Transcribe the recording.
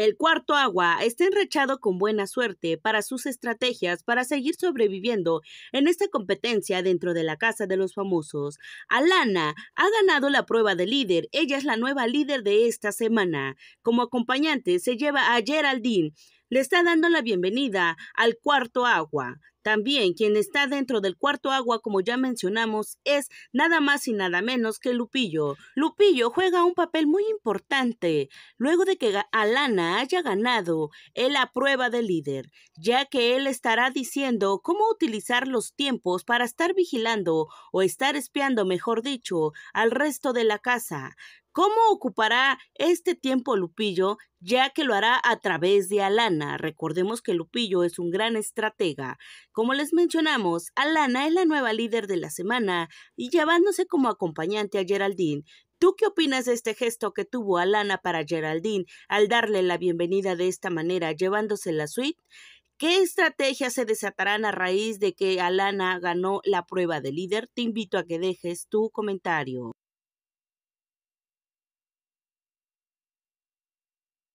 El cuarto agua está enrechado con buena suerte para sus estrategias para seguir sobreviviendo en esta competencia dentro de la casa de los famosos. Alana ha ganado la prueba de líder, ella es la nueva líder de esta semana. Como acompañante se lleva a Geraldine, le está dando la bienvenida al cuarto agua. También quien está dentro del cuarto agua, como ya mencionamos, es nada más y nada menos que Lupillo. Lupillo juega un papel muy importante. Luego de que Alana haya ganado, él prueba de líder, ya que él estará diciendo cómo utilizar los tiempos para estar vigilando o estar espiando, mejor dicho, al resto de la casa. ¿Cómo ocupará este tiempo Lupillo? Ya que lo hará a través de Alana. Recordemos que Lupillo es un gran estratega, como les mencionamos, Alana es la nueva líder de la semana y llevándose como acompañante a Geraldine. ¿Tú qué opinas de este gesto que tuvo Alana para Geraldine al darle la bienvenida de esta manera, llevándose la suite? ¿Qué estrategias se desatarán a raíz de que Alana ganó la prueba de líder? Te invito a que dejes tu comentario.